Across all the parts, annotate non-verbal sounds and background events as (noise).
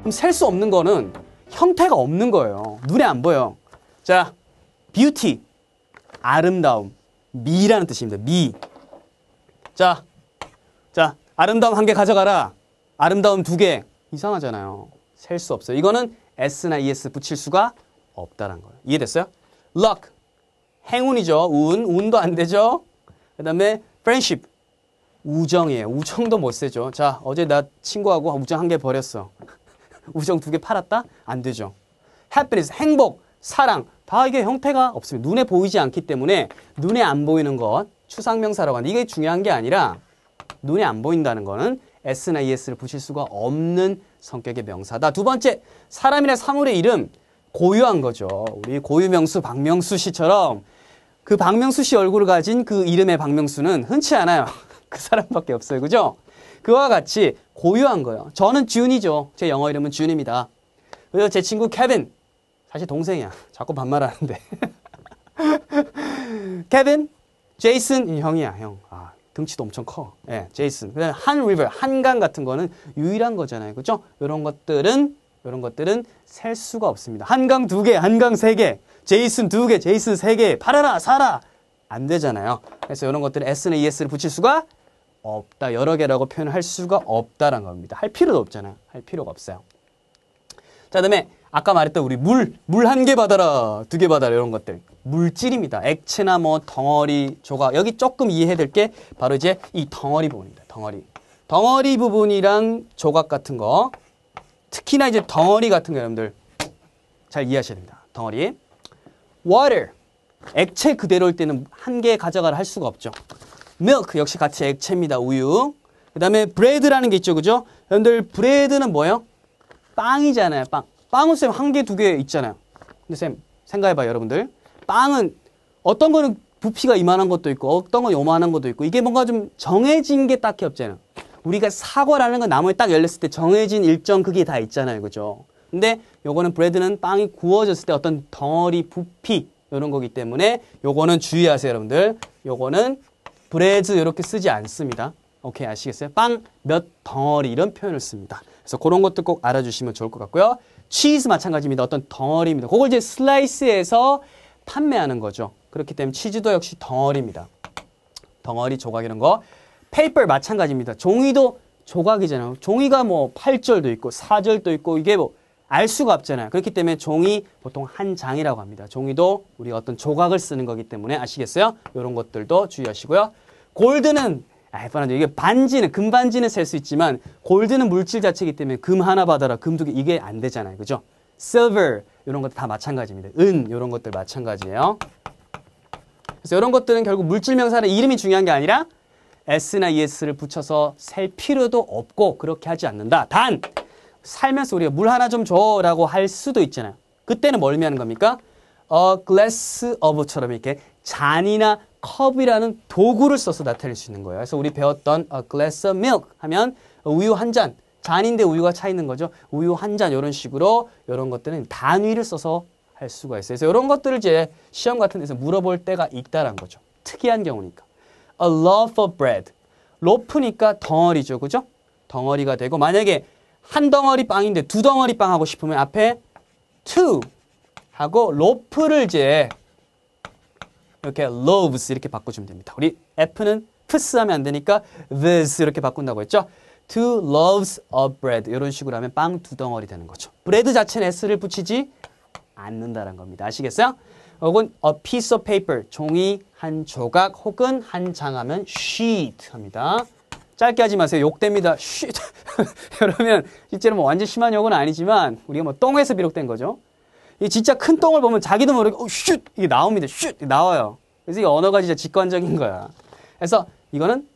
그럼 셀 수 없는 거는 형태가 없는 거예요. 눈에 안 보여. 자, 뷰티. 아름다움. 미라는 뜻입니다. 미. 자, 자, 아름다움 한 개 가져가라. 아름다움 두 개. 이상하잖아요. 셀 수 없어요. 이거는 S나 ES 붙일 수가 없다는 거예요. 이해됐어요? luck. 행운이죠. 운. 운도 안 되죠. 그 다음에 friendship. 우정이에요. 우정도 못 세죠. 자, 어제 나 친구하고 우정 한 개 버렸어. 우정 두 개 팔았다? 안 되죠. happiness, 행복, 사랑 다 이게 형태가 없습니다. 눈에 보이지 않기 때문에 눈에 안 보이는 것 추상명사라고 하는데 이게 중요한 게 아니라 눈에 안 보인다는 거는 s나 es를 붙일 수가 없는 성격의 명사다. 두 번째, 사람이나 사물의 이름 고유한 거죠. 우리 고유명수 박명수 씨처럼 그 박명수 씨 얼굴을 가진 그 이름의 박명수는 흔치 않아요. 그 사람밖에 없어요. 그죠? 그와 같이 고유한 거예요. 저는 준이죠. 제 영어 이름은 준입니다. 그래서 제 친구 케빈. 사실 동생이야. 자꾸 반말하는데. (laughs) 케빈, 제이슨 형이야, 형. 아, 등치도 엄청 커. 예, 네, 제이슨. 그다음에 한 리버, 한강 같은 거는 유일한 거잖아요. 그죠? 요런 것들은 요런 것들은 셀 수가 없습니다. 한강 두 개, 한강 세 개, 제이슨 두 개, 제이슨 세 개, 팔아라, 사라. 안 되잖아요. 그래서 요런 것들은 S나 ES를 붙일 수가 없다. 여러 개라고 표현할 수가 없다라는 겁니다. 할 필요도 없잖아. 할 필요가 없어요. 자, 그 다음에 아까 말했던 우리 물, 물 한 개 받아라, 두 개 받아라 이런 것들. 물질입니다. 액체나 뭐 덩어리, 조각. 여기 조금 이해해야 될 게 바로 이제 이 덩어리 부분입니다. 덩어리. 덩어리 부분이랑 조각 같은 거. 특히나 이제 덩어리 같은 거 여러분들 잘 이해하셔야 됩니다. 덩어리. water. 액체 그대로일 때는 한 개 가져가라 할 수가 없죠. milk 역시 같이 액체입니다. 우유. 그 다음에 bread라는 게 있죠. 그죠? 여러분들 bread는 뭐예요? 빵이잖아요. 빵. 빵은 쌤한 개, 두 개 있잖아요. 근데 쌤생각해봐 여러분들. 빵은 어떤 거는 부피가 이만한 것도 있고 어떤 건 요만한 것도 있고 이게 뭔가 좀 정해진 게 딱히 없잖아요. 우리가 사과라는 건 나무에 딱 열렸을 때 정해진 일정 그게 다 있잖아요. 그죠? 근데 요거는 브레드는 빵이 구워졌을 때 어떤 덩어리 부피 이런 거기 때문에 요거는 주의하세요 여러분들. 요거는 브레즈 이렇게 쓰지 않습니다. 오케이 아시겠어요? 빵 몇 덩어리 이런 표현을 씁니다. 그래서 그런 것도 꼭 알아주시면 좋을 것 같고요. 치즈 마찬가지입니다. 어떤 덩어리입니다. 그걸 이제 슬라이스에서 판매하는 거죠. 그렇기 때문에 치즈도 역시 덩어리입니다. 덩어리 조각 이런 거. 페이퍼 마찬가지입니다. 종이도 조각이잖아요. 종이가 뭐 8절도 있고 4절도 있고 이게 뭐알 수가 없잖아요. 그렇기 때문에 종이 보통 한 장이라고 합니다. 종이도 우리가 어떤 조각을 쓰는 거기 때문에 아시겠어요? 이런 것들도 주의하시고요. 골드는 아, 뻔하죠. 이게 반지는 금반지는 셀 수 있지만 골드는 물질 자체이기 때문에 금 하나 받아라 금 두 개 이게 안 되잖아요. 그죠? silver 이런 것들 다 마찬가지입니다. 은 이런 것들 마찬가지예요. 그래서 이런 것들은 결국 물질 명사는 이름이 중요한 게 아니라 s나 es를 붙여서 셀 필요도 없고 그렇게 하지 않는다. 단 살면서 우리가 물 하나 좀 줘라고 할 수도 있잖아요. 그때는 뭘 의미하는 겁니까? A 어, glass of처럼 이렇게 잔이나 컵이라는 도구를 써서 나타낼 수 있는 거예요. 그래서 우리 배웠던 a 어, glass of milk 하면 우유 한 잔, 잔인데 우유가 차 있는 거죠. 우유 한 잔 이런 식으로 이런 것들은 단위를 써서 할 수가 있어요. 그래서 이런 것들을 이제 시험 같은 데서 물어볼 때가 있다는 거죠. 특이한 경우니까. A loaf of bread. 로프니까 덩어리죠. 그죠? 덩어리가 되고 만약에 한 덩어리 빵인데 두 덩어리 빵 하고 싶으면 앞에 to 하고 o 로프를 이제 이렇게 loaves 이렇게 바꿔주면 됩니다. 우리 F는 p 푸 s 하면 안 되니까 this 이렇게 바꾼다고 했죠. two loaves of bread 이런 식으로 하면 빵 두 덩어리 되는 거죠. 브레드 자체는 s를 붙이지 않는다는 겁니다. 아시겠어요? 혹은 a piece of paper 종이 한 조각 혹은 한 장하면 sheet 합니다. 짧게 하지 마세요. 욕됩니다. 쉿. 그러면 (laughs) 실제로 뭐 완전 심한 욕은 아니지만 우리가 뭐 똥에서 비롯된 거죠. 이 진짜 큰 똥을 보면 자기도 모르게 어, 슛 이게 나옵니다. 슛 나와요. 그래서 이 언어가 진짜 직관적인 거야. 그래서 이거는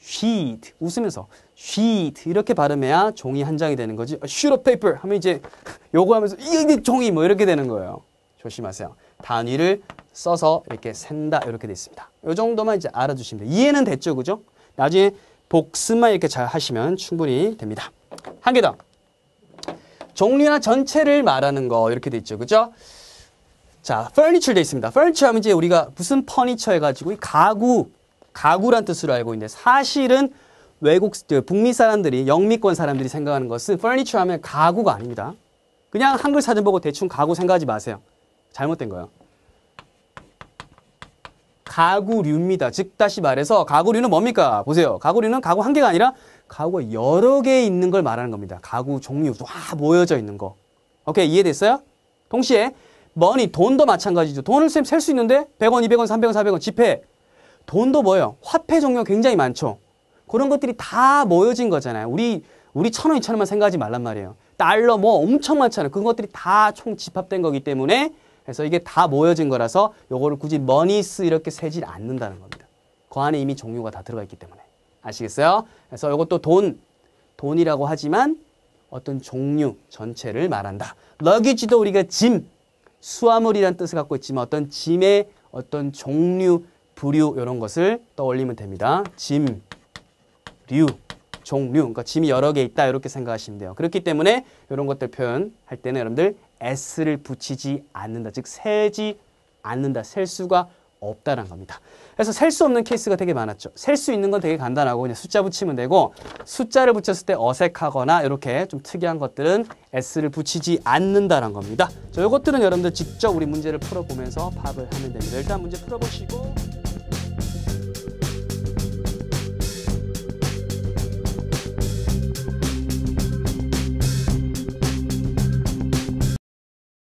s h e 웃으면서 s h e 이렇게 발음해야 종이 한 장이 되는 거지. 어, sheet o 하면 이제 요구 하면서 이게 종이 뭐 이렇게 되는 거예요. 조심하세요. 단위를 써서 이렇게 센다 이렇게 돼 있습니다. 이 정도만 이제 알아주시면 돼요. 이해는 됐죠, 그죠? 나중에 복습만 이렇게 잘 하시면 충분히 됩니다. 한 개 더. 종류나 전체를 말하는 거 이렇게 돼 있죠. 그죠? 자, furniture 돼 있습니다. furniture 하면 이제 우리가 무슨 퍼니처 해가지고 이 가구, 가구란 뜻으로 알고 있는데 사실은 외국, 북미 사람들이, 영미권 사람들이 생각하는 것은 furniture 하면 가구가 아닙니다. 그냥 한글 사전 보고 대충 가구 생각하지 마세요. 잘못된 거예요. 가구류입니다. 즉 다시 말해서 가구류는 뭡니까? 보세요. 가구류는 가구 한 개가 아니라 가구가 여러 개 있는 걸 말하는 겁니다. 가구 종류 와 모여져 있는 거. 오케이 이해됐어요? 동시에 머니 돈도 마찬가지죠. 돈을 쌤셀수 있는데 100원, 200원, 300원, 400원 지폐. 돈도 뭐예요? 화폐 종류 가 굉장히 많죠. 그런 것들이 다 모여진 거잖아요. 우리 우리 천 원, 이천 원만 생각하지 말란 말이에요. 달러 뭐 엄청 많잖아요. 그 것들이 다 총 집합된 거기 때문에 그래서 이게 다 모여진 거라서 요거를 굳이 머니스 이렇게 세질 않는다는 겁니다. 그 안에 이미 종류가 다 들어가 있기 때문에. 아시겠어요? 그래서 이것도 돈, 돈이라고 하지만 어떤 종류 전체를 말한다. 러기지도 우리가 짐, 수화물이라는 뜻을 갖고 있지만 어떤 짐의 어떤 종류, 부류 이런 것을 떠올리면 됩니다. 짐, 류. 종류, 그러니까 짐이 여러 개 있다 이렇게 생각하시면 돼요. 그렇기 때문에 이런 것들 표현할 때는 여러분들 s를 붙이지 않는다. 즉 세지 않는다. 셀 수가 없다는 겁니다. 그래서 셀 수 없는 케이스가 되게 많았죠. 셀 수 있는 건 되게 간단하고 그냥 숫자 붙이면 되고 숫자를 붙였을 때 어색하거나 이렇게 좀 특이한 것들은 S를 붙이지 않는다는 겁니다. 자, 이것들은 여러분들 직접 우리 문제를 풀어보면서 파악을 하면 됩니다. 일단 문제 풀어보시고